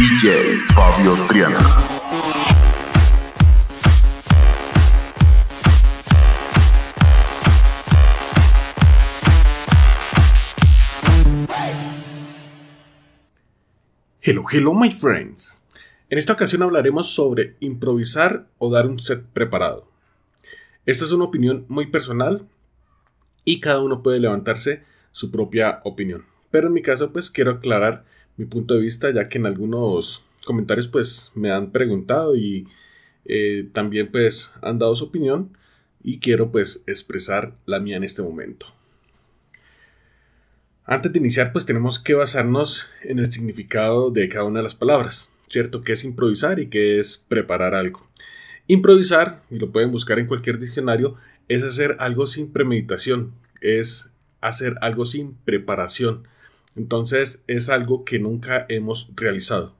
DJ Fabio Triana. Hello, hello, my friends. En esta ocasión hablaremos sobre improvisar o dar un set preparado. Esta es una opinión muy personal y cada uno puede levantarse su propia opinión. Pero en mi caso, pues quiero aclarar mi punto de vista, ya que en algunos comentarios pues me han preguntado y eh, también pues han dado su opinión y quiero pues expresar la mía en este momento. Antes de iniciar pues tenemos que basarnos en el significado de cada una de las palabras, ¿cierto? Que es improvisar y que es preparar algo. Improvisar, y lo pueden buscar en cualquier diccionario, es hacer algo sin premeditación, es hacer algo sin preparación, entonces es algo que nunca hemos realizado.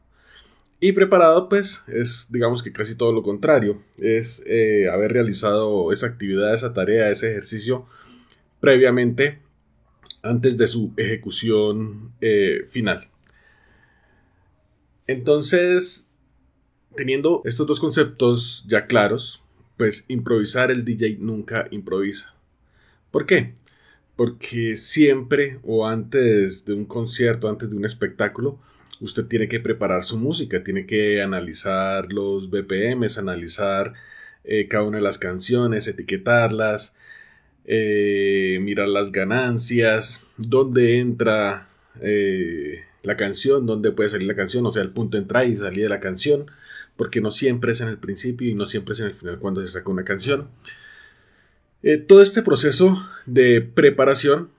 Y preparado pues es digamos que casi todo lo contrario. Es eh, haber realizado esa actividad, esa tarea, ese ejercicio previamente antes de su ejecución eh, final. Entonces, teniendo estos dos conceptos ya claros, pues improvisar el DJ nunca improvisa. ¿Por qué? porque siempre o antes de un concierto, antes de un espectáculo, usted tiene que preparar su música, tiene que analizar los BPMs, analizar eh, cada una de las canciones, etiquetarlas, eh, mirar las ganancias, dónde entra eh, la canción, dónde puede salir la canción, o sea, el punto de entrada y salida de la canción, porque no siempre es en el principio y no siempre es en el final cuando se saca una canción. Eh, todo este proceso de preparación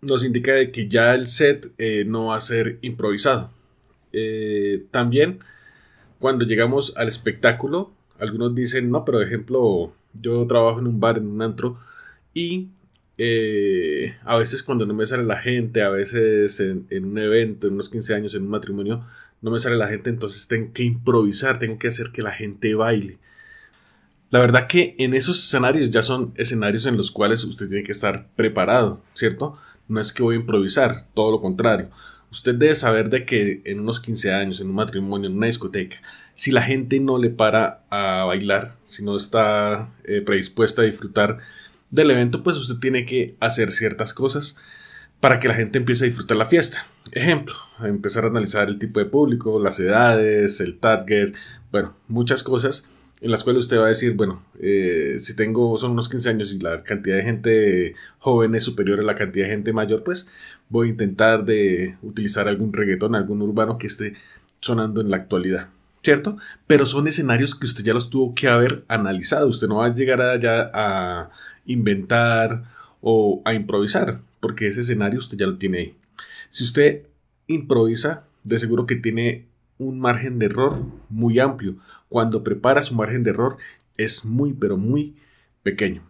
nos indica que ya el set eh, no va a ser improvisado. Eh, también cuando llegamos al espectáculo, algunos dicen, no, pero ejemplo, yo trabajo en un bar, en un antro, y a veces cuando no me sale la gente, a veces en, en, un evento, en unos 15 años, en un matrimonio, no me sale la gente, entonces tengo que improvisar, tengo que hacer que la gente baile. La verdad que en esos escenarios ya son escenarios en los cuales usted tiene que estar preparado, ¿cierto? No es que voy a improvisar, todo lo contrario. Usted debe saber de que en unos 15 años, en un matrimonio, en una discoteca, si la gente no le para a bailar, si no está eh, predispuesta a disfrutar del evento, pues usted tiene que hacer ciertas cosas para que la gente empiece a disfrutar la fiesta. Ejemplo, empezar a analizar el tipo de público, las edades, el target, bueno, muchas cosas en la cuales usted va a decir, bueno, eh, si tengo, son unos 15 años y la cantidad de gente joven es superior a la cantidad de gente mayor, pues voy a intentar de utilizar algún reggaetón, algún urbano que esté sonando en la actualidad, ¿cierto? Pero son escenarios que usted ya los tuvo que haber analizado, usted no va a llegar allá a inventar o a improvisar, porque ese escenario usted ya lo tiene ahí. Si usted improvisa, de seguro que tiene un margen de error muy amplio. Cuando prepara su margen de error es muy, pero muy pequeño.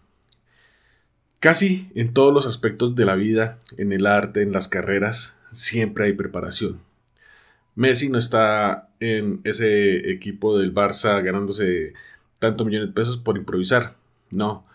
Casi en todos los aspectos de la vida, en el arte, en las carreras, siempre hay preparación. Messi no está en ese equipo del Barça ganándose tantos millones de pesos por improvisar. No,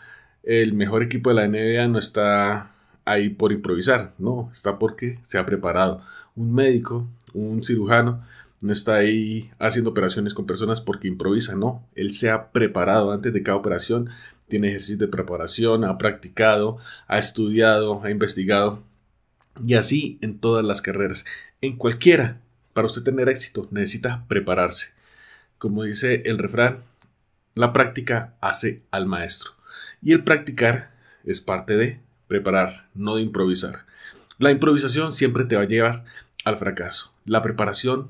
el mejor equipo de la NBA no está ahí por improvisar. No, está porque se ha preparado. Un médico, un cirujano, no está ahí haciendo operaciones con personas porque improvisa, no. Él se ha preparado antes de cada operación, tiene ejercicio de preparación, ha practicado, ha estudiado, ha investigado. Y así en todas las carreras. En cualquiera, para usted tener éxito, necesita prepararse. Como dice el refrán, la práctica hace al maestro. Y el practicar es parte de preparar, no de improvisar. La improvisación siempre te va a llevar al fracaso. La preparación